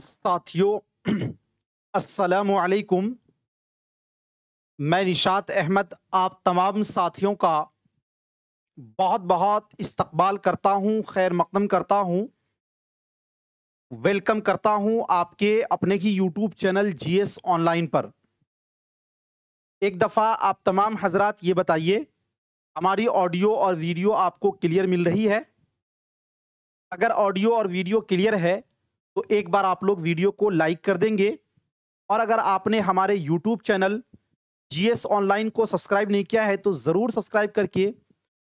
साथियों अस्सलाम मैं निशात अहमद आप तमाम साथियों का बहुत बहुत इस्तकबाल करता हूँ खैर मकदम करता हूँ वेलकम करता हूँ आपके अपने ही यूट्यूब चैनल जीएस ऑनलाइन पर एक दफ़ा आप तमाम हजरात ये बताइए हमारी ऑडियो और वीडियो आपको क्लियर मिल रही है अगर ऑडियो और वीडियो क्लियर है तो एक बार आप लोग वीडियो को लाइक कर देंगे और अगर आपने हमारे यूट्यूब चैनल जी ऑनलाइन को सब्सक्राइब नहीं किया है तो ज़रूर सब्सक्राइब करके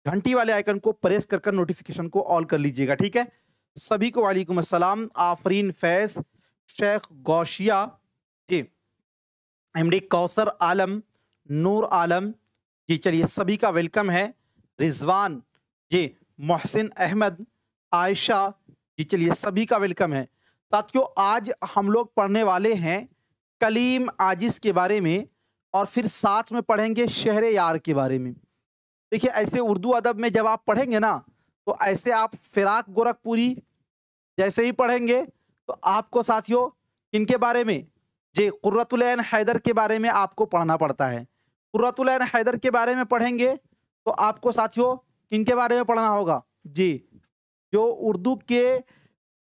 घंटी वाले आइकन को प्रेस कर कर नोटिफिकेशन को ऑल कर लीजिएगा ठीक है सभी को वालेकुम असलम आफरीन फैज़ शेख गौशिया जी एमडी कौसर आलम नूर आलम जी चलिए सभी का वेलकम है रिजवान जी मोहसिन अहमद आयशा जी चलिए सभी का वेलकम है साथियों आज हम लोग पढ़ने वाले हैं कलीम आजिस के बारे में और फिर साथ में पढ़ेंगे शहर यार के बारे में देखिए ऐसे उर्दू अदब में जब आप पढ़ेंगे ना तो ऐसे आप फिराक गोरखपुरी जैसे ही पढ़ेंगे तो आपको साथियों इनके बारे में जे कुर्रतुलैन हैदर के बारे में आपको पढ़ना पड़ता है कुर्रतुलैन हैदर के बारे में पढ़ेंगे तो आपको साथियों किन के बारे में पढ़ना होगा जी जो उर्दू के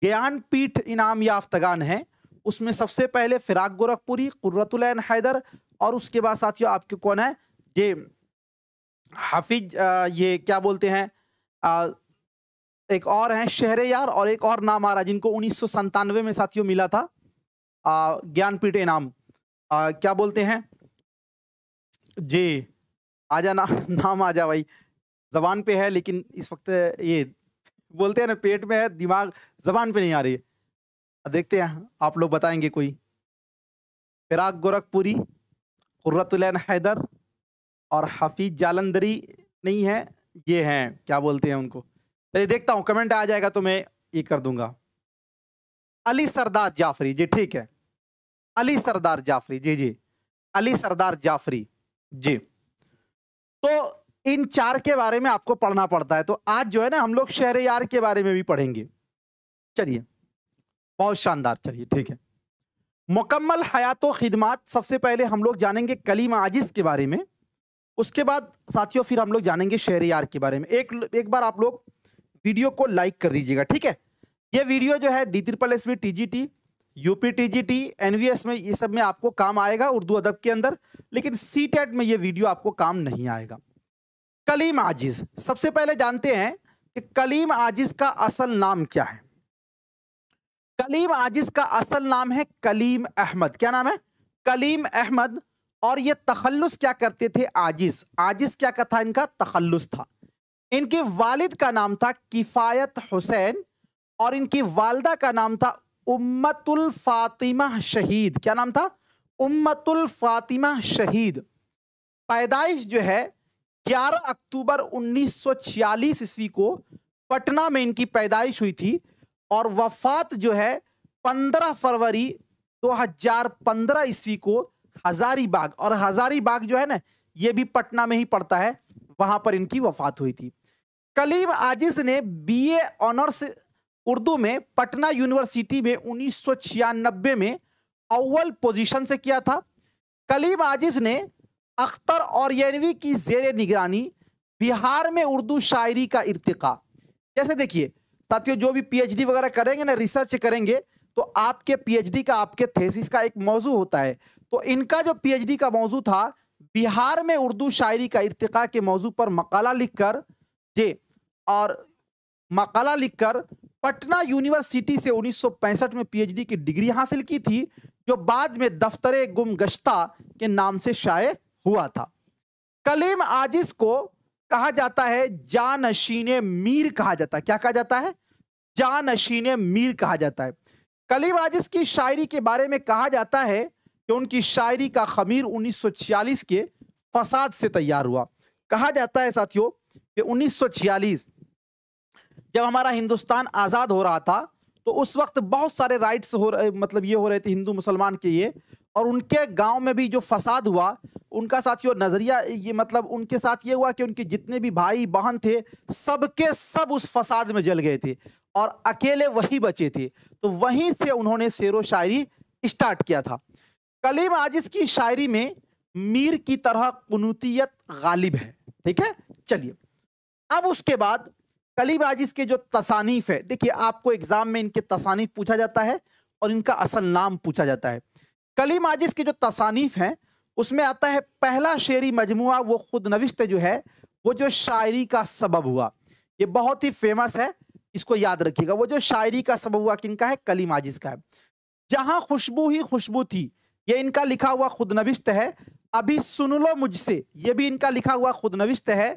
ज्ञान पीठ इनाम याफ्तगान हैं उसमें सबसे पहले फिराक गोरखपुरी कुर्रतुलैन हैदर और उसके बाद साथियों आपके कौन है ये हाफिज ये क्या बोलते हैं एक और हैं यार और एक और नाम आ रहा जिनको उन्नीस में साथियों मिला था ज्ञानपीठ इनाम क्या बोलते हैं जी आजा ना नाम आजा भाई जबान पे है लेकिन इस वक्त ये बोलते हैं ना पेट में है दिमाग जबान पे नहीं आ रही है देखते हैं आप लोग बताएंगे कोई फिराक गोरखपुरी कुर्रतुलैन हैदर और हफीज जालंदरी नहीं है ये हैं क्या बोलते हैं उनको चलिए देखता हूँ कमेंट आ जाएगा तो मैं ये कर दूंगा अली सरदार जाफरी जी ठीक है अली सरदार जाफरी जी जी अली सरदार जाफरी जी तो इन चार के बारे में आपको पढ़ना पड़ता है तो आज जो है ना हम लोग शहर के बारे में भी पढ़ेंगे चलिए बहुत शानदार चलिए ठीक है मुकम्मल हयात खिदमत सबसे पहले हम लोग जानेंगे कलीम आजिज के बारे में उसके बाद साथियों फिर हम लोग जानेंगे शहर के बारे में एक एक बार आप लोग वीडियो को लाइक कर दीजिएगा ठीक है ये वीडियो जो है D triple S T G T UP T G T N V S में ये सब में आपको काम आएगा उर्दू अदब के अंदर लेकिन सी टेट में ये वीडियो आपको काम नहीं आएगा कलीम आजिज सबसे पहले जानते हैं कि कलीम आजिज का असल नाम क्या है कलीम आजिज का असल नाम है कलीम अहमद क्या नाम है कलीम अहमद और ये तखल्लुस क्या करते थे आजिज आजिज क्या का था इनका तखल्लुस था इनके वालिद का नाम था किफ़ायत हुसैन और इनकी वालदा का नाम था उम्मतुल फातिमा शहीद क्या नाम था उम्मतुल फातिमा शहीद पैदाइश जो है 11 अक्टूबर 1946 ईस्वी को पटना में इनकी पैदाइश हुई थी और वफात जो है 15 फरवरी 2015 ईस्वी को हजारीबाग और हजारीबाग जो है ना ये भी पटना में ही पड़ता है वहां पर इनकी वफात हुई थी कलीम आजिज ने बीए ऑनर्स उर्दू में पटना यूनिवर्सिटी में उन्नीस में अव्वल पोजीशन से किया था कलीम आजिज ने अख्तर और यनवी की जेर निगरानी बिहार में उर्दू शायरी का इरतका जैसे देखिए साथियों जो भी पीएचडी वगैरह करेंगे ना रिसर्च करेंगे तो आपके पीएचडी का आपके थेसिस का एक मौजू होता है तो इनका जो पीएचडी का मौजू था बिहार में उर्दू शायरी का इरतका के मौजू पर मकाला लिखकर जे और मकाला लिखकर पटना यूनिवर्सिटी से 1965 में पीएचडी की डिग्री हासिल की थी जो बाद में दफ्तर गुम गश्ता के नाम से शाये हुआ था कलीम आजिस को कहा जाता है जानशीन मीर कहा जाता है क्या कहा जाता है जानशीन मीर कहा जाता है कलीम आजिस की शायरी के बारे में कहा जाता है कि उनकी शायरी का खमीर 1946 के फसाद से तैयार हुआ कहा जाता है साथियों कि 1946 जब हमारा हिंदुस्तान आज़ाद हो रहा था तो उस वक्त बहुत सारे राइट्स हो रहे मतलब ये हो रहे थे हिंदू मुसलमान के ये और उनके गांव में भी जो फसाद हुआ उनका ये नज़रिया ये मतलब उनके साथ ये हुआ कि उनके जितने भी भाई बहन थे सबके सब उस फसाद में जल गए थे और अकेले वही बचे थे तो वहीं से उन्होंने शेर व शायरी स्टार्ट किया था कलीम आजिज की शायरी में मीर की तरह कनूतीत गालिब है ठीक है चलिए अब उसके बाद कलीबाज के जो तसानीफ है देखिए आपको एग्जाम में इनके तसानीफ पूछा जाता है और इनका असल नाम पूछा जाता है कली आजिज के जो तसानीफ हैं उसमें आता है पहला शेरी मजमुआ वो खुद नविश्त जो है वो जो शायरी का सबब हुआ ये बहुत ही फेमस है इसको याद रखिएगा वो जो शायरी का सबब हुआ किनका है कली आजिज का है जहां खुशबू ही खुशबू थी ये इनका लिखा हुआ खुद नविश्त है अभी सुन लो मुझसे ये भी इनका लिखा हुआ खुद नविश्त है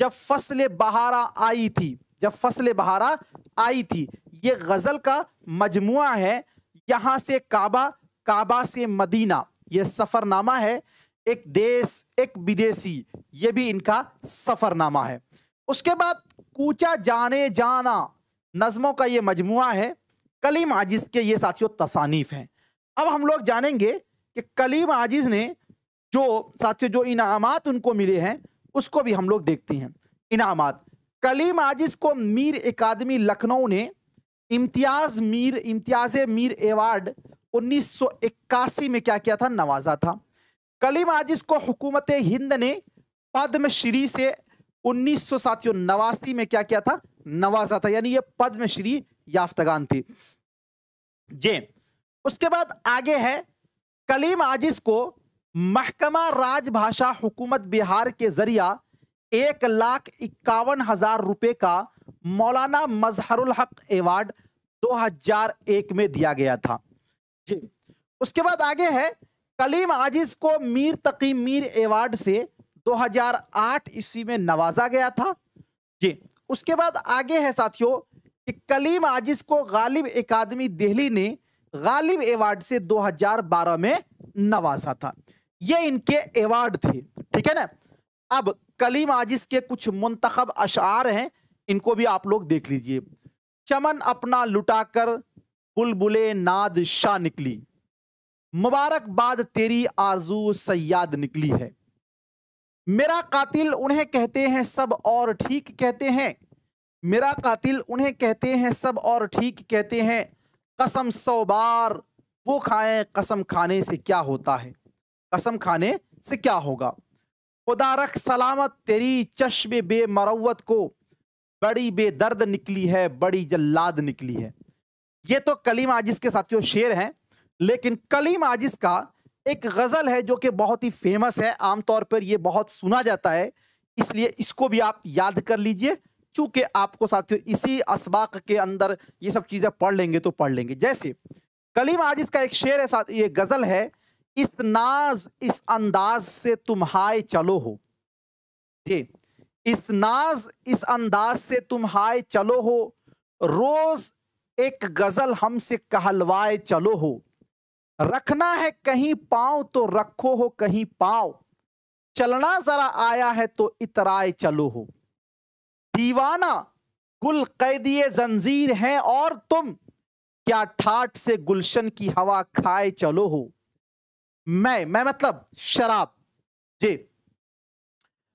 जब फसल बहारा आई थी जब फसल बहारा आई थी ये गज़ल का मजमु है यहाँ से काबा काबा से मदीना ये सफ़रनामा है एक देश एक विदेशी ये भी इनका सफ़रनामा है उसके बाद कूचा जाने जाना नज़मों का ये मजमु है कलीम आजिज़ के ये साथियों तसानीफ़ हैं अब हम लोग जानेंगे कि कलीम आजिज़ ने जो साथियों जो इनामात उनको मिले हैं उसको भी हम लोग देखते हैं इनामत कलीम आजिज को मीर अकादमी लखनऊ ने इम्तियाज मीर इम्तियाज मीर एवार्ड 1981 में क्या किया था नवाजा था कलीम आजिज को हुकूमत हिंद ने पद्मश्री से उन्नीस सौ में क्या किया था नवाजा था यानी ये पद्मश्री याफ्तगान थी जे उसके बाद आगे है कलीम आजिज को महकमा राजभाषा हुकूमत बिहार के जरिया एक लाख इक्यावन हजार रुपये का मौलाना मजहरुल हक एवार्ड 2001 में दिया गया था जी उसके बाद आगे है कलीम आजिज को मीर तकी मीर एवार्ड से 2008 ईस्वी में नवाजा गया था जी उसके बाद आगे है साथियों कि कलीम आजिज को गालिब एकादमी दिल्ली ने गालिब एवार्ड से 2012 में नवाजा था ये इनके एवार्ड थे ठीक है ना अब कलीम आजिस के कुछ मुंतखब अशार हैं इनको भी आप लोग देख लीजिए चमन अपना लुटाकर बुलबुले नाद शाह निकली मुबारकबाद तेरी आजू सयाद निकली है मेरा कातिल उन्हें कहते हैं सब और ठीक कहते हैं मेरा कातिल उन्हें कहते हैं सब और ठीक कहते हैं कसम सौ बार वो खाएं कसम खाने से क्या होता है कसम खाने से क्या होगा खुदा रख सलामत तेरी बे मरवत को बड़ी बेदर्द निकली है बड़ी जल्लाद निकली है ये तो कलीम आजिज़ के साथियों शेर हैं लेकिन कलीम आजिज़ का एक गज़ल है जो कि बहुत ही फेमस है आमतौर पर यह बहुत सुना जाता है इसलिए इसको भी आप याद कर लीजिए चूँकि आपको साथियों इसी इसबाक के अंदर ये सब चीज़ें पढ़ लेंगे तो पढ़ लेंगे जैसे कलीम आजिज़ का एक शेर है साथ ये गज़ल है इस नाज इस अंदाज से तुम हाय चलो हो थे इस नाज इस अंदाज से तुम हाय चलो हो रोज एक गजल हमसे कहलवाए चलो हो रखना है कहीं पाँव तो रखो हो कहीं पाँव चलना जरा आया है तो इतराए चलो हो दीवाना गुल कैदिए जंजीर हैं और तुम क्या ठाट से गुलशन की हवा खाए चलो हो मैं मैं मतलब शराब जी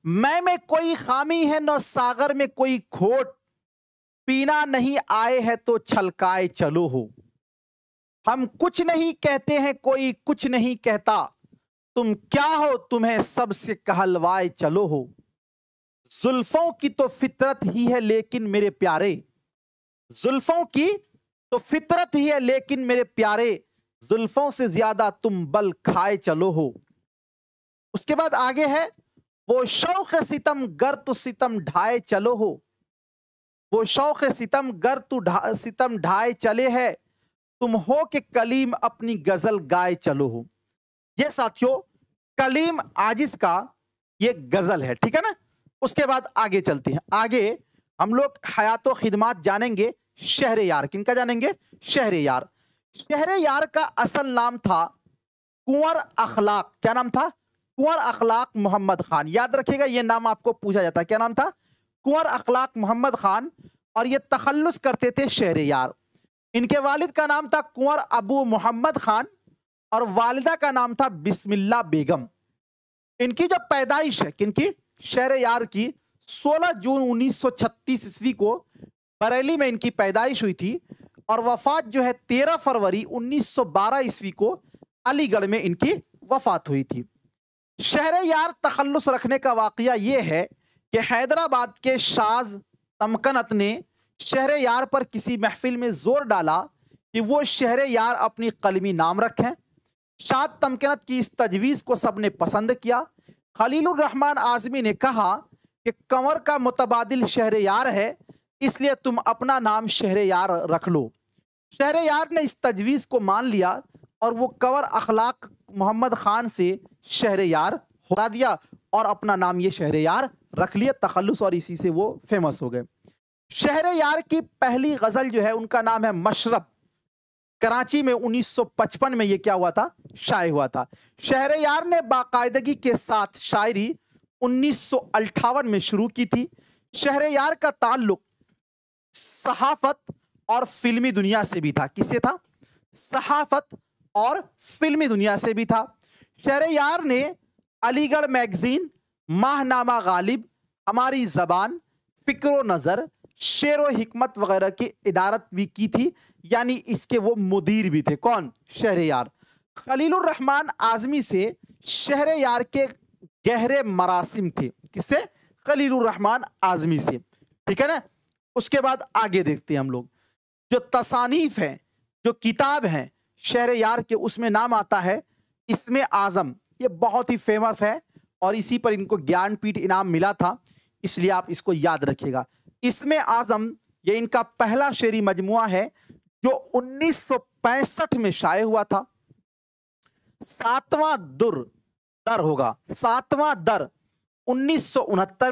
मैं में कोई खामी है न सागर में कोई खोट पीना नहीं आए है तो छलकाए चलो हो हम कुछ नहीं कहते हैं कोई कुछ नहीं कहता तुम क्या हो तुम्हें सबसे कहलवाए चलो हो जुल्फों की तो फितरत ही है लेकिन मेरे प्यारे जुल्फों की तो फितरत ही है लेकिन मेरे प्यारे जुल्फों से ज्यादा तुम बल खाए चलो हो उसके बाद आगे है वो शौक सितम गर तु सितम ढाए चलो हो वो शौक सितम गर तु सितम ढाए चले है तुम हो के कलीम अपनी गजल गाए चलो हो ये साथियों कलीम आजिस का ये गजल है ठीक है ना उसके बाद आगे चलते हैं आगे हम लोग हयात खिदमात जानेंगे शहर यार किनका जानेंगे शहर यार शहर यार का असल नाम था कुंवर अखलाक क्या नाम था कुंवर अखलाक मोहम्मद खान याद रखिएगा ये नाम आपको पूछा जाता क्या नाम था कुंवर अखलाक मोहम्मद खान और ये तखल्लुस करते थे शहर यार इनके वालिद का नाम था कुंवर अबू मोहम्मद खान और वालिदा का नाम था बिस्मिल्ला बेगम इनकी जो पैदाइश है किनकी शहर यार की 16 जून 1936 ईस्वी को बरेली में इनकी पैदाइश हुई थी और वफात जो है 13 फरवरी 1912 ईस्वी को अलीगढ़ में इनकी वफात हुई थी शहर यार तखलस रखने का वाक़ ये है कि हैदराबाद के शाज तमकनत ने शहर यार पर किसी महफिल में जोर डाला कि वो शहर यार अपनी कलमी नाम रखें शाद तमकनत की इस तजवीज़ को सब ने पसंद किया खलीलरहमान आज़मी ने कहा कि कंवर का मुतबाद शहर यार है इसलिए तुम अपना नाम शहर यार रख लो शहर यार ने इस तजवीज़ को मान लिया और वो कवर अखलाक मोहम्मद खान से यार होरा दिया और अपना नाम ये शहर यार रख लिया तखलस और इसी से वो फेमस हो गए शहर यार की पहली गज़ल जो है उनका नाम है मशरब कराची में 1955 में ये क्या हुआ था शाये हुआ था शहर यार ने बाकायदगी के साथ शायरी उन्नीस में शुरू की थी यार का ताल्लुक सहाफत और फिल्मी दुनिया से भी था किससे था सहाफत और फिल्मी दुनिया से भी था शहर ने अलीगढ़ मैगजीन माहनामा गालिब हमारी ज़बान फ़िक्र नज़र शेर व हमत वगैरह की इदारत भी की थी यानी इसके वो मुदीर भी थे कौन शहर यार खलीलरहमान आज़मी से शहर यार के गहरे मरासिम थे किससे खलीलरहमान आज़मी से ठीक है ना उसके बाद आगे देखते हैं हम लोग जो तसानीफ है जो किताब है शहर यार के उसमें नाम आता है इसमें आज़म ये बहुत ही फेमस है और इसी पर इनको ज्ञानपीठ इनाम मिला था इसलिए आप इसको याद रखिएगा इसमें आज़म ये इनका पहला शेरी मजमु है जो 1965 में शाये हुआ था सातवां दुर दर होगा सातवां दर उन्नीस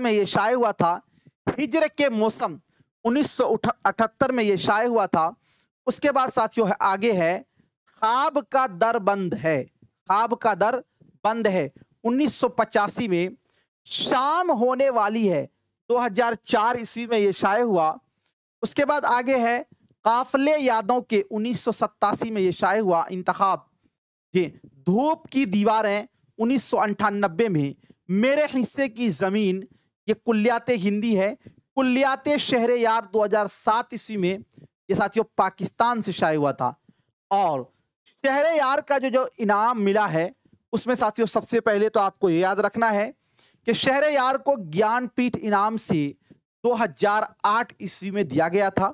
में ये शाये हुआ था हिजर के मौसम उन्नीस में ये शाये हुआ था उसके बाद साथियों है आगे है खाब का दर बंद है खाब का दर बंद है उन्नीस में शाम होने वाली है 2004 हजार ईस्वी में ये शाये हुआ उसके बाद आगे है काफले यादों के उन्नीस में ये शाये हुआ इंतखाब जी धूप की दीवारें उन्नीस में मेरे हिस्से की ज़मीन ये कुल्यात हिंदी है कुल्लियात शहर यार 2007 ईस्वी में ये साथियों पाकिस्तान से शाये हुआ था और शहर यार का जो जो इनाम मिला है उसमें साथियों सबसे पहले तो आपको ये याद रखना है कि शहर यार को ज्ञानपीठ इनाम से 2008 ईस्वी में दिया गया था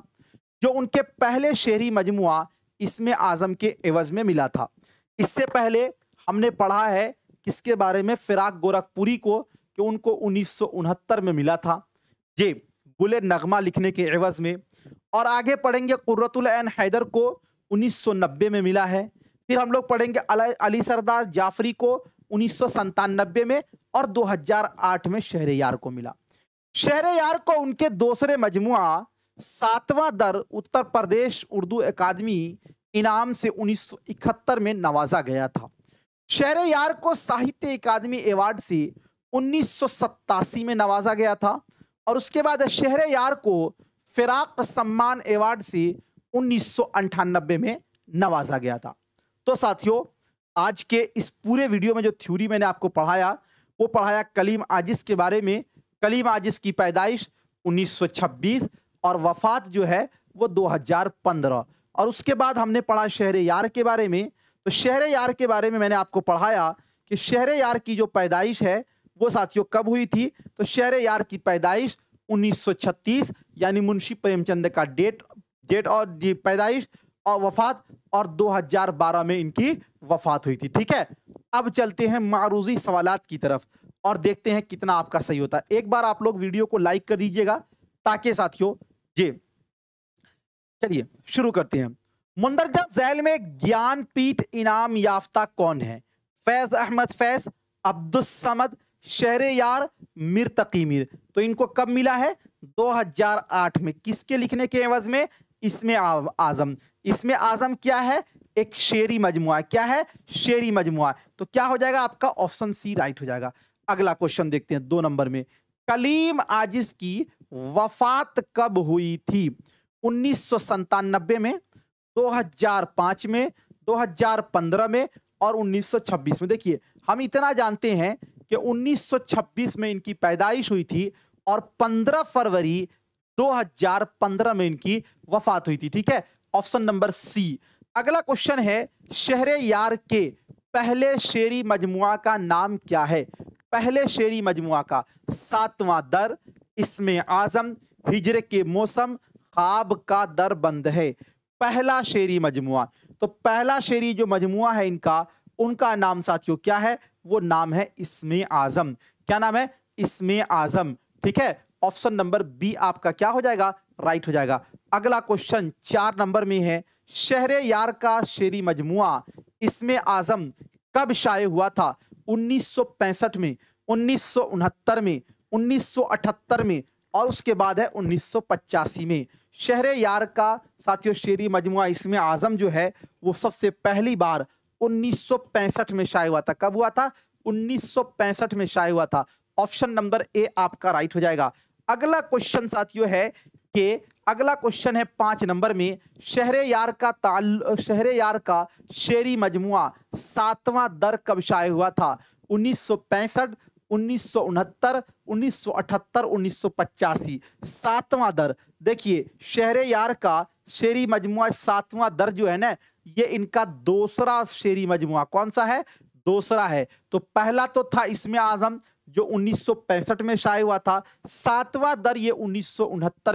जो उनके पहले शहरी मजमुआ इसमें आज़म के एवज में मिला था इससे पहले हमने पढ़ा है किसके बारे में फिराक गोरखपुरी को कि उनको उन्नीस में मिला था जी गुल नगमा लिखने के एवज़ में और आगे पढ़ेंगे कुर्रतुल्न हैदर को 1990 में मिला है फिर हम लोग पढ़ेंगे अली सरदार जाफरी को उन्नीस में और 2008 में शहर यार को मिला शहर यार को उनके दूसरे मजमु सातवां दर उत्तर प्रदेश उर्दू अकादमी इनाम से 1971 में नवाजा गया था शहर यार को साहित्य अकादमी अवार्ड से उन्नीस में नवाजा गया था और उसके बाद शहर यार को फिराक सम्मान एवार्ड से उन्नीस में नवाजा गया था तो साथियों आज के इस पूरे वीडियो में जो थ्योरी मैंने आपको पढ़ाया वो पढ़ाया कलीम आजिस के बारे में कलीम आजिस की पैदाइश 1926 और वफात जो है वो 2015 और उसके बाद हमने पढ़ा शहर यार के बारे में तो शहर यार के बारे में मैंने आपको पढ़ाया कि शहर यार की जो पैदाइश है वो साथियों कब हुई थी तो शेर यार की पैदाइश 1936 यानी मुंशी प्रेमचंद का डेट डेट और पैदाइश और वफात और 2012 में इनकी वफात हुई थी ठीक है अब चलते हैं मारूजी सवाल की तरफ और देखते हैं कितना आपका सही होता है एक बार आप लोग वीडियो को लाइक कर दीजिएगा ताकि साथियों जी चलिए शुरू करते हैं मुंदरजा जैल में ज्ञानपीठ इनाम याफ्ता कौन है फैज अहमद फैज अब्दुल समद शहर यार मिर तकी मिर तो इनको कब मिला है 2008 में किसके लिखने के एवज में इसमें आजम इसमें आजम क्या है एक शेरी मजमु क्या है शेरी मजमु तो क्या हो जाएगा आपका ऑप्शन सी राइट हो जाएगा अगला क्वेश्चन देखते हैं दो नंबर में कलीम आजिज की वफात कब हुई थी उन्नीस में 2005 में 2015 में और 1926 में देखिए हम इतना जानते हैं कि 1926 में इनकी पैदाइश हुई थी और 15 फरवरी 2015 में इनकी वफात हुई थी ठीक है ऑप्शन नंबर सी अगला क्वेश्चन है शहर यार के पहले शेरी मजमुआ का नाम क्या है पहले शेरी मजमुआ का सातवां दर इसमें आजम हिजरे के मौसम खाब का दर बंद है पहला शेरी मजमुआ तो पहला शेरी जो मजमुआ है इनका उनका नाम साथियों क्या है वो नाम है इसमें आजम क्या नाम है इसमें आजम ठीक है ऑप्शन नंबर बी आपका क्या हो जाएगा राइट हो जाएगा अगला क्वेश्चन चार नंबर में है शहर यार का शेरी मजमु इसमें आजम कब शाये हुआ था 1965 में उन्नीस में 1978 में और उसके बाद है उन्नीस में शहर यार का साथियों शेरी मजमु इसमें आज़म जो है वो सबसे पहली बार 1965 में शाय हुआ था कब हुआ था 1965 में शाय हुआ था ऑप्शन नंबर ए आपका राइट हो जाएगा अगला क्वेश्चन साथियों है कि अगला क्वेश्चन है पांच नंबर में शहरे यार का ताल शहरे यार का शेरी मजमुआ सातवां दर कब शाये हुआ था उन्नीस सौ पैंसठ उन्नीस सौ उनहत्तर उन्नीस सौ अठहत्तर उन्नीस सौ पचासी सातवां दर देखिए शहरे यार का शेरी मजमुआ सातवां दर जो है ना ये इनका दूसरा शेरी मजमु कौन सा है दूसरा है तो पहला तो था इसमें आजम जो 1965 में शाये हुआ था सातवां दर ये उन्नीस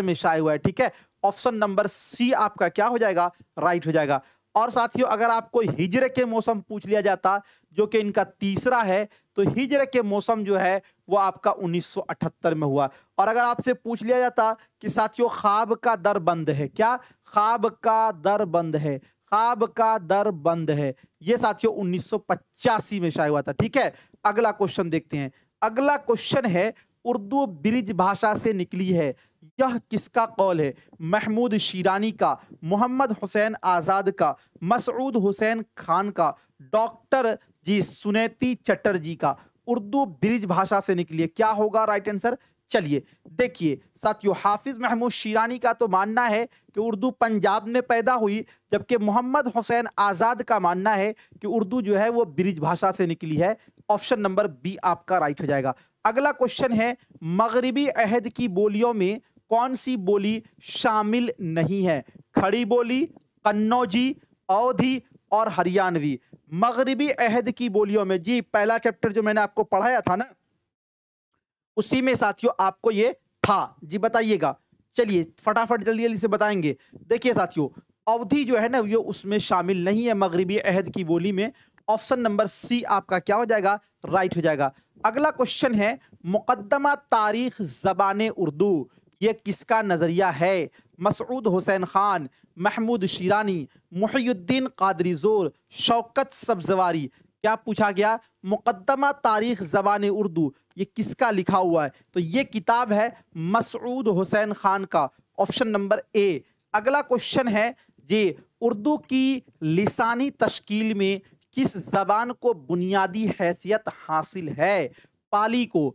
में शाये हुआ है ठीक है ऑप्शन नंबर सी आपका क्या हो जाएगा राइट हो जाएगा और साथियों अगर आपको हिजरे के मौसम पूछ लिया जाता जो कि इनका तीसरा है तो हिजरे के मौसम जो है वो आपका 1978 में हुआ और अगर आपसे पूछ लिया जाता कि साथियों ख्वाब का दर बंद है क्या ख्वाब का दर बंद है खाब का दर बंद है ये साथियों उन्नीस में शायद हुआ था ठीक है अगला क्वेश्चन देखते हैं अगला क्वेश्चन है उर्दू ब्रिज भाषा से निकली है यह किसका कौल है महमूद शीरानी का मोहम्मद हुसैन आज़ाद का मसरूद हुसैन खान का डॉक्टर जी सुनेती चटर्जी का उर्दू ब्रिज भाषा से निकली है क्या होगा राइट आंसर चलिए देखिए साथियों हाफिज महमूद शीरानी का तो मानना है कि उर्दू पंजाब में पैदा हुई जबकि मोहम्मद हुसैन आज़ाद का मानना है कि उर्दू जो है वो ब्रिज भाषा से निकली है ऑप्शन नंबर बी आपका राइट हो जाएगा अगला क्वेश्चन है मगरबी अहद की बोलियों में कौन सी बोली शामिल नहीं है खड़ी बोली कन्नौजी अवधि और हरियाणवी मगरबी अहद की बोलियों में जी पहला चैप्टर जो मैंने आपको पढ़ाया था ना उसी में साथियों आपको ये था जी बताइएगा चलिए फटाफट जल्दी जल्दी से बताएंगे देखिए साथियों अवधि जो है ना ये उसमें शामिल नहीं है मगरबी अहद की बोली में ऑप्शन नंबर सी आपका क्या हो जाएगा राइट हो जाएगा अगला क्वेश्चन है मुकदमा तारीख जबान उर्दू ये किसका नज़रिया है मसरूद हुसैन खान महमूद शीरानी मुहीद्दीन कादरी जोर शौकत सब्जवारी क्या पूछा गया मुकदमा तारीख ज़बान उर्दू ये किसका लिखा हुआ है तो ये किताब है मसरूद हुसैन खान का ऑप्शन नंबर ए अगला क्वेश्चन है जी उर्दू की लिसानी तश्कील में किस जबान को बुनियादी हैसियत हासिल है पाली को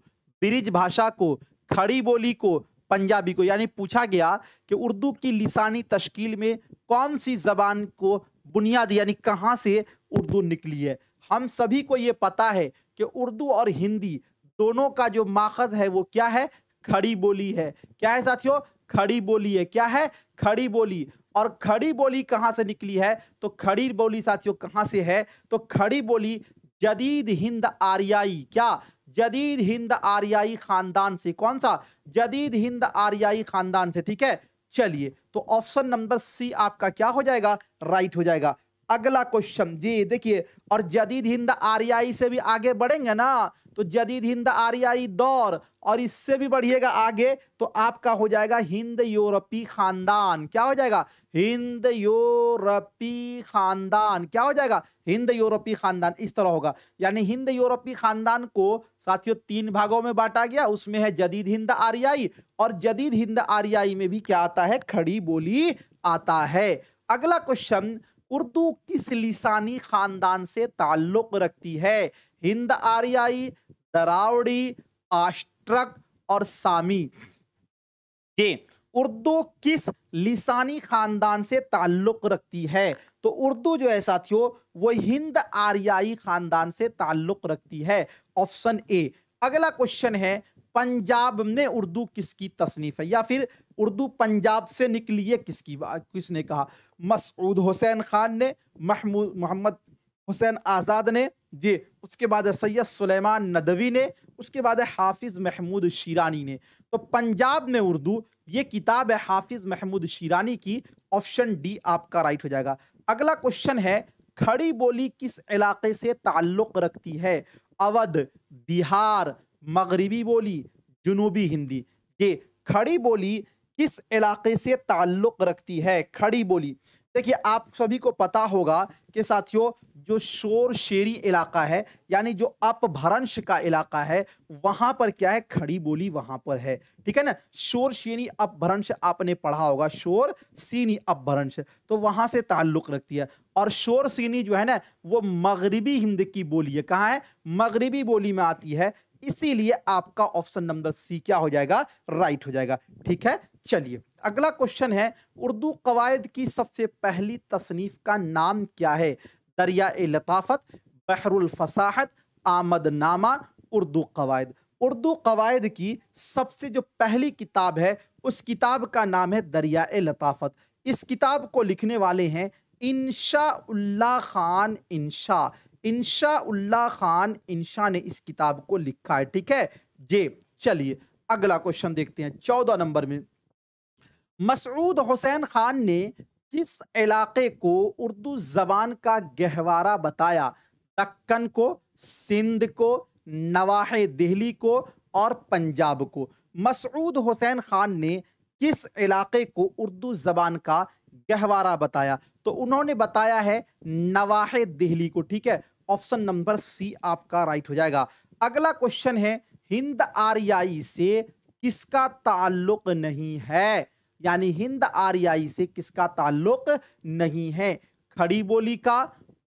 ब्रिज भाषा को खड़ी बोली को पंजाबी को यानी पूछा गया कि उर्दू की लिसानी तश्कील में कौन सी जबान को बुनियाद यानी कहाँ से उर्दू निकली है हम सभी को ये पता है कि उर्दू और हिंदी दोनों का जो माखज है वो क्या है खड़ी बोली है क्या है साथियों खड़ी बोली है क्या है खड़ी बोली और खड़ी बोली कहाँ से निकली है तो खड़ी बोली साथियों कहाँ से है तो खड़ी बोली जदीद हिंद आर्याई क्या जदीद हिंद आर्याई खानदान से कौन सा जदीद हिंद आर्याई खानदान से ठीक है चलिए तो ऑप्शन नंबर सी आपका क्या हो जाएगा राइट हो जाएगा अगला क्वेश्चन जी देखिए और जदीद हिंद आरियाई से भी आगे बढ़ेंगे ना तो जदीद हिंद आरियाई दौर और इससे भी बढ़िएगा आगे तो आपका हो जाएगा हिंद यूरोपी खानदान क्या हो जाएगा हिंद यूरोपी खानदान क्या हो जाएगा हिंद यूरोपी खानदान इस तरह होगा यानी हिंद यूरोपी खानदान को साथियों तीन भागों में बांटा गया उसमें है जदीद हिंद आरियाई और जदीद हिंद आरियाई में भी क्या आता है खड़ी बोली आता है अगला क्वेश्चन उर्दू किस लिसानी खानदान से ताल्लुक रखती है हिंद आर्याई दरावड़ी आष्ट्रक और सामी ये उर्दू किस लिसानी खानदान से ताल्लुक रखती है तो उर्दू जो है साथियों वो हिंद आर्याई खानदान से ताल्लुक रखती है ऑप्शन ए अगला क्वेश्चन है पंजाब में उर्दू किसकी तसनीफ है या फिर उर्दू पंजाब से निकली है किसकी बात किसने कहा मसऊद हुसैन खान ने महमूद मोहम्मद हुसैन आज़ाद ने जी उसके बाद सैयद सुलेमान नदवी ने उसके बाद है हाफिज़ महमूद शीरानी ने तो पंजाब में उर्दू ये किताब है हाफिज़ महमूद शीरानी की ऑप्शन डी आपका राइट हो जाएगा अगला क्वेश्चन है खड़ी बोली किस इलाके से ताल्लुक़ रखती है अवध बिहार मगरबी बोली जुनूबी हिंदी ये खड़ी बोली किस इलाके से ताल्लुक़ रखती है खड़ी बोली देखिए आप सभी को पता होगा कि साथियों जो शोर शेरी इलाका है यानी जो अपभ्रंश का इलाका है वहां पर क्या है खड़ी बोली वहां पर है ठीक है ना शोर शेरी अपभ्रंश आपने पढ़ा होगा शोर सीनी अपभ्रंश तो वहां से ताल्लुक रखती है और शोर सीनी जो है ना वो मगरबी हिंद की बोली है कहाँ है मगरबी बोली में आती है इसीलिए आपका ऑप्शन नंबर सी क्या हो जाएगा राइट हो जाएगा ठीक है चलिए अगला क्वेश्चन है उर्दू कवायद की सबसे पहली तसनीफ का नाम क्या है दरिया ए लताफत आमद नामा उर्दू कवायद उर्दू कवायद की सबसे जो पहली किताब है उस किताब का नाम है दरिया ए लताफत इस किताब को लिखने वाले हैं इनशा खान इनशा इंशा उल्ला खान इंशा ने इस किताब को लिखा है ठीक है जे चलिए अगला क्वेश्चन देखते हैं चौदह नंबर में मसरूद हुसैन खान ने किस इलाके को उर्दू जबान का गहवारा बताया दक्कन को सिंध को नवाह दिल्ली को और पंजाब को मसरूद हुसैन खान ने किस इलाके को उर्दू जबान का गहवारा बताया तो उन्होंने बताया है नवाह दिल्ली को ठीक है ऑप्शन नंबर सी आपका राइट हो जाएगा अगला क्वेश्चन है हिंद आर्याई से किसका ताल्लुक नहीं है यानी हिंद आर्याई से किसका ताल्लुक नहीं है खड़ी बोली का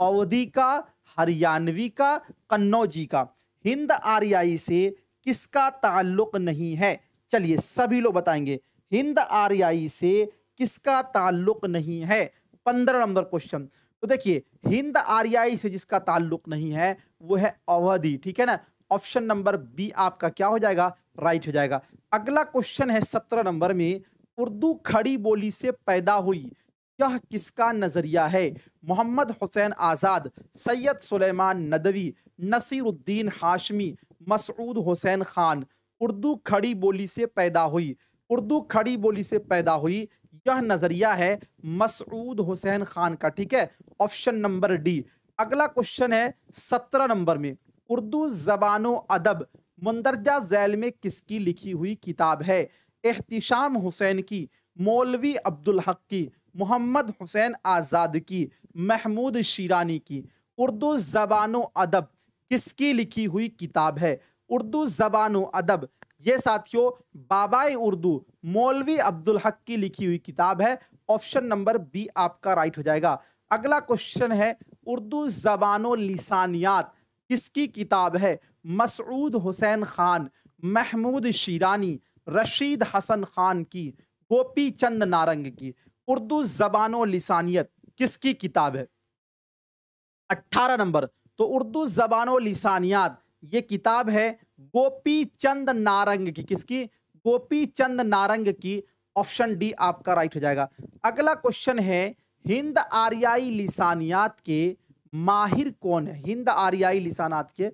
अवधि का हरियाणवी का कन्नौजी का हिंद आर्याई से किसका ताल्लुक नहीं है चलिए सभी लोग बताएंगे हिंद आर्याई से किसका ताल्लुक नहीं है पंद्रह नंबर क्वेश्चन तो देखिए हिंद आर्याई से जिसका ताल्लुक नहीं है वो है अवधि ठीक है ना ऑप्शन नंबर बी आपका क्या हो जाएगा राइट हो जाएगा अगला क्वेश्चन है सत्रह नंबर में उर्दू खड़ी बोली से पैदा हुई यह किसका नजरिया है मोहम्मद हुसैन आज़ाद सैयद सुलेमान नदवी नसीरुद्दीन हाशमी मसऊद हुसैन खान उर्दू खड़ी बोली से पैदा हुई उर्दू खड़ी बोली से पैदा हुई यह नजरिया है मसूद हुसैन खान का ठीक है ऑप्शन नंबर डी अगला क्वेश्चन है सत्रह नंबर में उर्दू जबान अदब मंदरजा जैल में किसकी लिखी हुई किताब है एहतिशाम हुसैन की मौलवी अब्दुल हक की मोहम्मद हुसैन आज़ाद की महमूद शीरानी की उर्दू जबान अदब किसकी लिखी हुई किताब है उर्दू जबान अदब ये साथियों बाबा उर्दू मौलवी अब्दुल हक की लिखी हुई किताब है ऑप्शन नंबर बी आपका राइट हो जाएगा अगला क्वेश्चन है उर्दू जबान लिसानियात किसकी किताब है मसरूद हुसैन खान महमूद शीरानी रशीद हसन खान की गोपी चंद नारंग की उर्दू जबान लिसानियत किसकी किताब है अट्ठारह नंबर तो उर्दू जबान लिसानियात ये किताब है गोपी चंद नारंग की किसकी गोपी चंद नारंग की ऑप्शन डी आपका राइट हो जाएगा अगला क्वेश्चन है हिंद आर्याई लिसानियात के माहिर कौन है हिंद आर्याई लिसानात के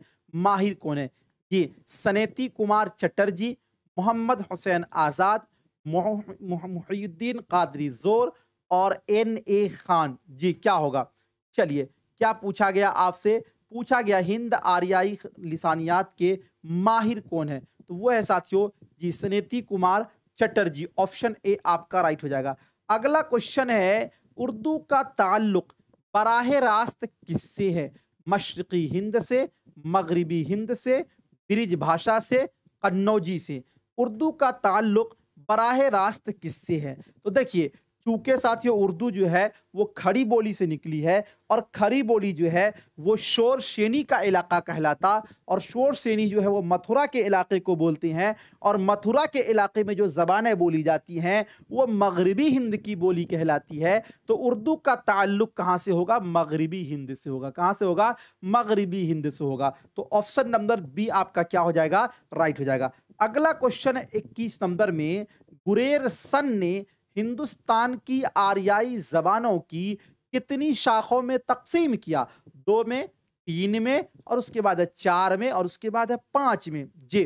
माहिर कौन है ये सनेती कुमार चटर्जी मोहम्मद हुसैन आज़ाद मुहीद्दीन कादरी जोर और एन ए खान जी क्या होगा चलिए क्या पूछा गया आपसे पूछा गया हिंद आर्याई लिसानियात के माहिर कौन है तो वो है साथियों जी स्नेति कुमार चटर्जी ऑप्शन ए आपका राइट हो जाएगा अगला क्वेश्चन है उर्दू का ताल्लुक बराह रास्त किससे है मशरकी हिंद से मगरबी हिंद से ब्रिज भाषा से कन्नौजी से उर्दू का ताल्लुक बराह रास्त किससे है तो देखिए चूँकि साथियों उर्दू जो है वो खड़ी बोली से निकली है और खड़ी बोली जो है वो शोर शेनी का इलाका कहलाता और शोर शेनी जो है वो मथुरा के इलाके को बोलते हैं और मथुरा के इलाके में जो ज़बानें बोली जाती हैं वो मगरबी हिंद की बोली कहलाती है तो उर्दू का ताल्लुक़ कहाँ से होगा मगरबी हिंद से होगा कहाँ से होगा मगरबी हिंद से होगा तो ऑप्शन नंबर बी आपका क्या हो जाएगा राइट हो जाएगा अगला क्वेश्चन इक्कीस नंबर में गुरेर सन ने हिंदुस्तान की आर्याई जबानों की कितनी शाखों में तकसीम किया दो में तीन में और उसके बाद है चार में और उसके बाद है पांच में जे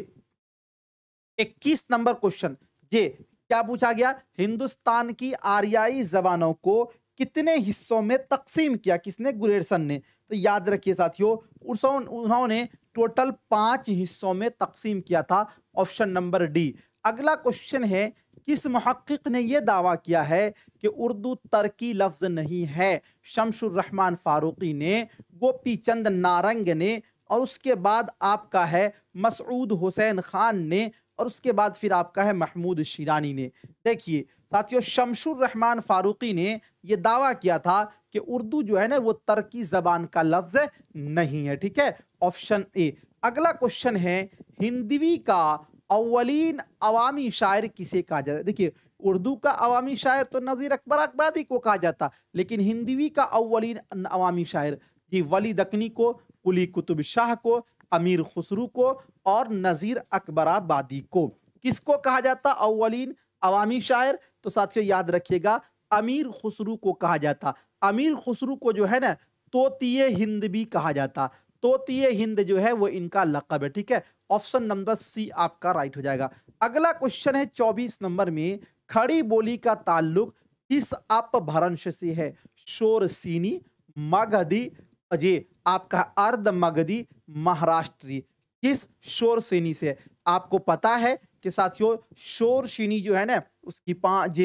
इक्कीस नंबर क्वेश्चन जे क्या पूछा गया हिंदुस्तान की आर्याई जबानों को कितने हिस्सों में तकसीम किया किसने गुरेरसन ने तो याद रखिए साथियों उन्होंने टोटल पांच हिस्सों में तकसीम किया था ऑप्शन नंबर डी अगला क्वेश्चन है किस महक्क ने यह दावा किया है कि उर्दू तरकी लफ्ज़ नहीं है शमशुर्रहमान फारूकी ने गोपी चंद नारंग ने और उसके बाद आपका है मसऊद हुसैन ख़ान ने और उसके बाद फिर आपका है महमूद शीरानी ने देखिए साथियों शमशुर रहमान फारूकी ने यह दावा किया था कि उर्दू जो है ना वो तरकी ज़बान का लफ्ज़ नहीं है ठीक है ऑप्शन ए अगला क्वेश्चन है हिंदवी का अवलिन अवामी शायर किसे कहा जाता है देखिए उर्दू का अवामी शायर तो नज़ीर अकबर अकबादी को कहा जाता लेकिन हिंदी का अवलिन अवामी शायर जी वली दकनी को कुली कुतुब शाह को अमीर खसरू को और नज़ीर अकबराबादी को किसको कहा जाता अवलिन अवामी शायर तो साथियों याद रखिएगा अमीर खसरू को कहा जाता अमीर खसरू को जो है ना तोतिए हिंदवी कहा जाता तोती हिंद जो है वो इनका लकब है ठीक है ऑप्शन नंबर सी आपका राइट हो जाएगा अगला क्वेश्चन है चौबीस नंबर में खड़ी बोली का ताल्लुक किस अपभ्रंश से है शोर सीनी मगधी अजय आपका अर्ध मगधी महाराष्ट्री किस शोर सीनी से आपको पता है कि साथियों शोर सीनी जो है ना उसकी पांच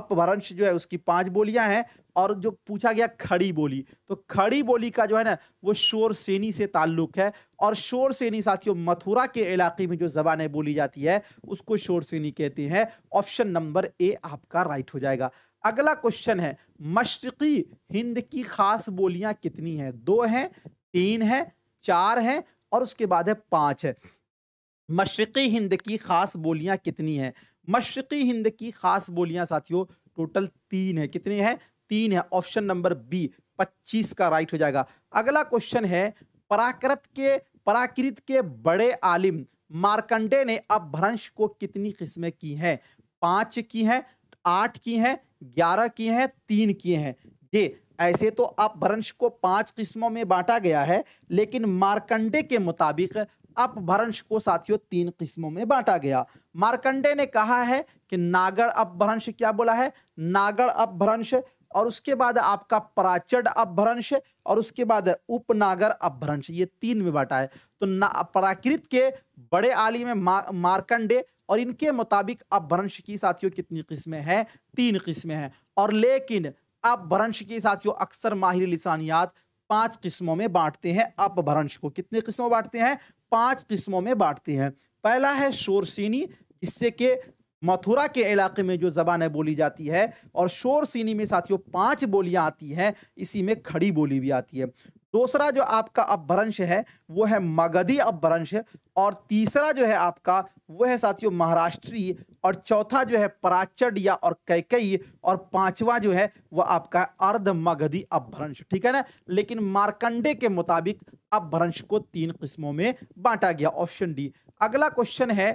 अपभ्रंश जो है उसकी पांच बोलियां हैं और जो पूछा गया खड़ी बोली तो खड़ी बोली का जो है ना वो शोर सेनी से ताल्लुक है और शोर सेनी साथियों मथुरा के इलाके में जो जबानें बोली जाती है उसको शोर सेनी कहते हैं ऑप्शन नंबर ए आपका राइट हो जाएगा अगला क्वेश्चन है मशरकी हिंद की खास बोलियां कितनी हैं दो हैं तीन हैं चार हैं और उसके बाद है पांच है मशरकी हिंद की खास बोलियां कितनी हैं मशरकी हिंद की खास बोलियां साथियों टोटल तीन है कितने हैं तीन है ऑप्शन नंबर बी पच्चीस का राइट हो जाएगा अगला क्वेश्चन है पराकृत के पराकृत के बड़े आलिम मार्कंडे ने अपभ्रंश को कितनी किस्में की हैं पांच की हैं आठ की हैं ग्यारह की हैं तीन की हैं ये ऐसे तो अपभ्रंश को पांच किस्मों में बांटा गया है लेकिन मार्कंडे के मुताबिक अपभ्रंश को साथियों तीन किस्मों में बांटा गया मार्कंडे ने कहा है कि नागर अपभ्रंश क्या बोला है नागर अपभ्रंश और उसके बाद आपका प्राचड अपभ्रंश और उसके बाद उपनागर अपभ्रंश ये तीन में बांटा है तो प्राकृत के बड़े आली में मा, मार्कंडे और इनके मुताबिक अपभ्रंश की साथियों कितनी किस्में हैं तीन किस्में हैं और लेकिन अपभ्रंश की साथियों अक्सर माहिर लिसानियात पांच किस्मों में बांटते हैं अपभ्रंश को कितने किस्मों बांटते हैं पांच किस्मों में बांटते हैं पहला है शोरसीनी जिससे के मथुरा के इलाके में जो है बोली जाती है और शोर सीनी में साथियों पांच बोलियां आती हैं इसी में खड़ी बोली भी आती है दूसरा जो आपका अपभ्रंश है वो है मगधी अपभ्रंश और तीसरा जो है आपका वो है साथियों महाराष्ट्रीय और चौथा जो है पराचड या और कैकई और पांचवा जो है वह आपका अर्ध मगधी अपभ्रंश ठीक है ना लेकिन मार्कंडे के मुताबिक अपभ्रंश को तीन किस्मों में बांटा गया ऑप्शन डी अगला क्वेश्चन है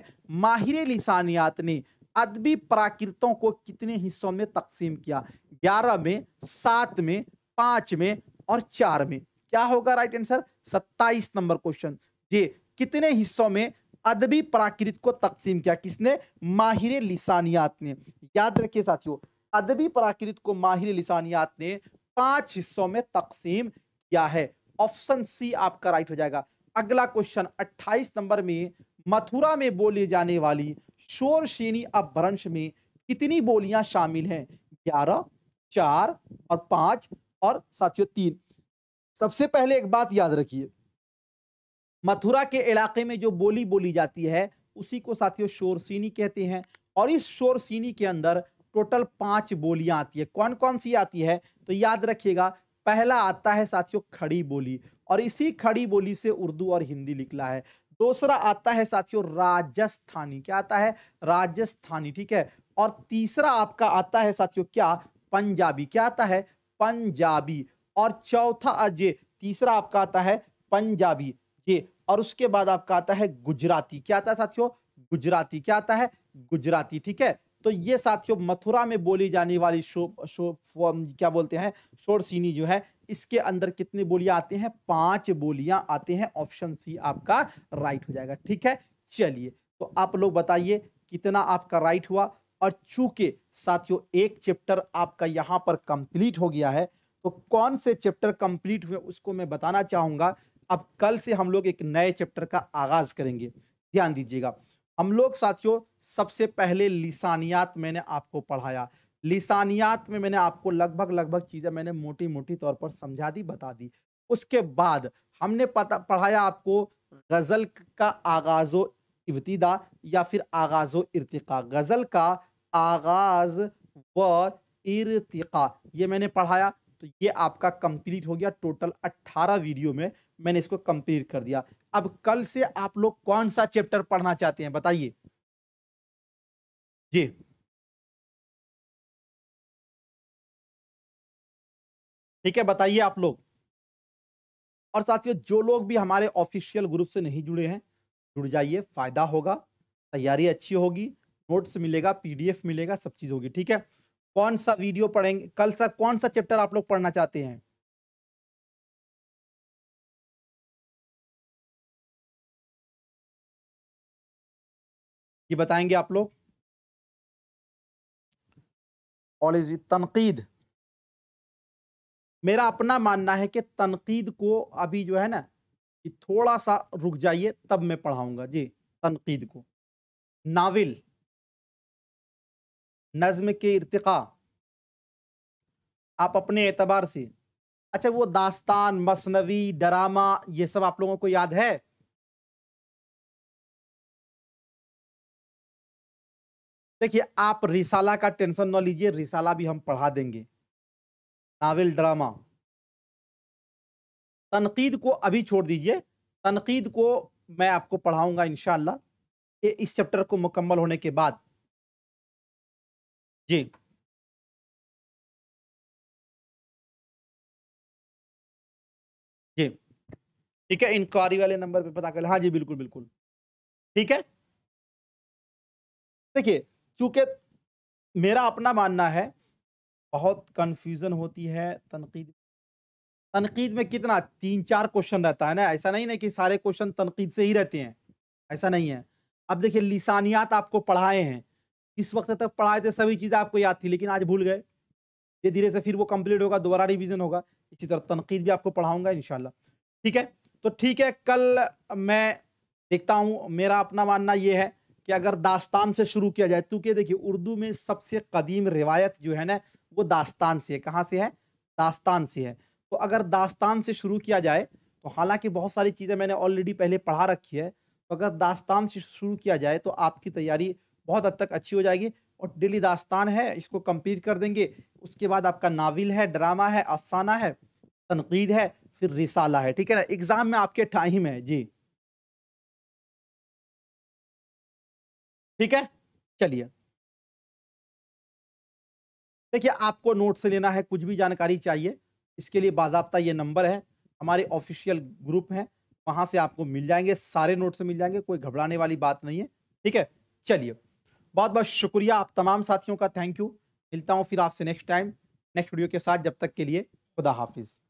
माहिर लिसानियात ने अदबी प्राकृतों को कितने हिस्सों में तकसीम किया ग्यारह में सात में पांच में और चार में क्या होगा राइट आंसर सत्ताईस नंबर क्वेश्चन जी कितने हिस्सों में अदबी प्राकृत को तकसीम किया किसने माहिर लिसानियात ने याद रखिए साथियों अदबी प्राकृत को माहिर लिसानियात ने पांच हिस्सों में तकसीम किया है ऑप्शन सी आपका राइट हो जाएगा अगला क्वेश्चन 28 नंबर में मथुरा में बोली जाने वाली शोर श्रेणी अपभ्रंश में कितनी बोलियां शामिल हैं ग्यारह चार और पांच और साथियों तीन सबसे पहले एक बात याद रखिए मथुरा के इलाके में जो बोली बोली जाती है उसी को साथियों शोरसीनी कहते हैं और इस शोरसीनी के अंदर टोटल पांच बोलियां आती है कौन कौन सी आती है तो याद रखिएगा पहला आता है साथियों खड़ी बोली और इसी खड़ी बोली से उर्दू और हिंदी निकला है दूसरा आता है साथियों राजस्थानी क्या आता है राजस्थानी ठीक है और तीसरा आपका आता है साथियों क्या पंजाबी क्या आता है पंजाबी और चौथा ये तीसरा आपका आता है पंजाबी ये और उसके बाद आपका आता है गुजराती क्या आता है साथियों गुजराती क्या आता है गुजराती ठीक है तो ये साथियों मथुरा में बोली जाने वाली शो शो क्या बोलते हैं शोरसीनी जो है इसके अंदर कितनी बोलियां आते हैं पांच बोलियां आते हैं ऑप्शन सी आपका राइट हो जाएगा ठीक है चलिए तो आप लोग बताइए कितना आपका राइट हुआ और चूंकि साथियों एक चैप्टर आपका यहाँ पर कंप्लीट हो गया है तो कौन से चैप्टर कंप्लीट हुए उसको मैं बताना चाहूंगा अब कल से हम लोग एक नए चैप्टर का आगाज़ करेंगे ध्यान दीजिएगा हम लोग साथियों सबसे पहले लिसानियात मैंने आपको पढ़ाया लिसानियात में मैंने आपको लगभग लगभग चीज़ें मैंने मोटी मोटी तौर पर समझा दी बता दी उसके बाद हमने पता पढ़ाया आपको गज़ल का आगाज़ो इब्तदा या फिर आगाज़ो इरतिका गज़ल का आगाज़ व इर्तिका ये मैंने पढ़ाया तो ये आपका कंप्लीट हो गया टोटल अट्ठारह वीडियो में मैंने इसको कंप्लीट कर दिया अब कल से आप लोग कौन सा चैप्टर पढ़ना चाहते हैं बताइए जी ठीक है बताइए आप लोग और साथियों जो लोग भी हमारे ऑफिशियल ग्रुप से नहीं जुड़े हैं जुड़ जाइए फायदा होगा तैयारी अच्छी होगी नोट्स मिलेगा पीडीएफ मिलेगा सब चीज होगी ठीक है कौन सा वीडियो पढ़ेंगे कल सा कौन सा चैप्टर आप लोग पढ़ना चाहते हैं ये बताएंगे आप लोग ऑल इज तनकीद मेरा अपना मानना है कि तनकीद को अभी जो है ना कि थोड़ा सा रुक जाइए तब मैं पढ़ाऊंगा जी तनकीद को नाविल नज़म के इरतका आप अपने एतबार से अच्छा वो दास्तान मसनवी डरामा ये सब आप लोगों को याद है देखिए आप रिसाला का टेंशन न लीजिए रिसाला भी हम पढ़ा देंगे नावल ड्रामा तनकीद को अभी छोड़ दीजिए तनकीद को मैं आपको पढ़ाऊँगा इन इस चैप्टर को मुकम्मल होने के बाद जी जी ठीक है इंक्वायरी वाले नंबर पे पता कर हाँ जी बिल्कुल बिल्कुल ठीक है देखिए चूंकि मेरा अपना मानना है बहुत कन्फ्यूज़न होती है तनकीद तनकीद में कितना तीन चार क्वेश्चन रहता है ना ऐसा नहीं ना कि सारे क्वेश्चन तनकीद से ही रहते हैं ऐसा नहीं है अब देखिए लिसानियात आपको पढ़ाए हैं इस वक्त तक पढ़ाए थे सभी चीज़ें आपको याद थी लेकिन आज भूल गए धीरे धीरे से फिर वो कम्प्लीट होगा दोबारा रिविज़न होगा इसी तरह तनकीद भी आपको पढ़ाऊँगा इन ठीक है तो ठीक है कल मैं देखता हूँ मेरा अपना मानना ये है कि अगर दास्तान से शुरू किया जाए तो क्योंकि देखिए उर्दू में सबसे कदीम रिवायत जो है ना वो दास्तान से है कहाँ से है दास्तान से है तो अगर दास्तान से शुरू किया जाए तो हालांकि बहुत सारी चीज़ें मैंने ऑलरेडी पहले पढ़ा रखी है तो अगर दास्तान से शुरू किया जाए तो आपकी तैयारी बहुत हद तक अच्छी हो जाएगी और डेली दास्तान है इसको कंप्लीट कर देंगे उसके बाद आपका नाविल है ड्रामा है अफसाना है तनकीद है फिर रिसाला है ठीक है ना एग्ज़ाम में आपके टाइम है जी ठीक है चलिए देखिए आपको नोट से लेना है कुछ भी जानकारी चाहिए इसके लिए बाबा ये नंबर है हमारे ऑफिशियल ग्रुप हैं वहाँ से आपको मिल जाएंगे सारे नोट से मिल जाएंगे कोई घबराने वाली बात नहीं है ठीक है चलिए बहुत बहुत शुक्रिया आप तमाम साथियों का थैंक यू मिलता हूँ फिर आपसे नेक्स्ट टाइम नेक्स्ट वीडियो के साथ जब तक के लिए खुदा हाफिज़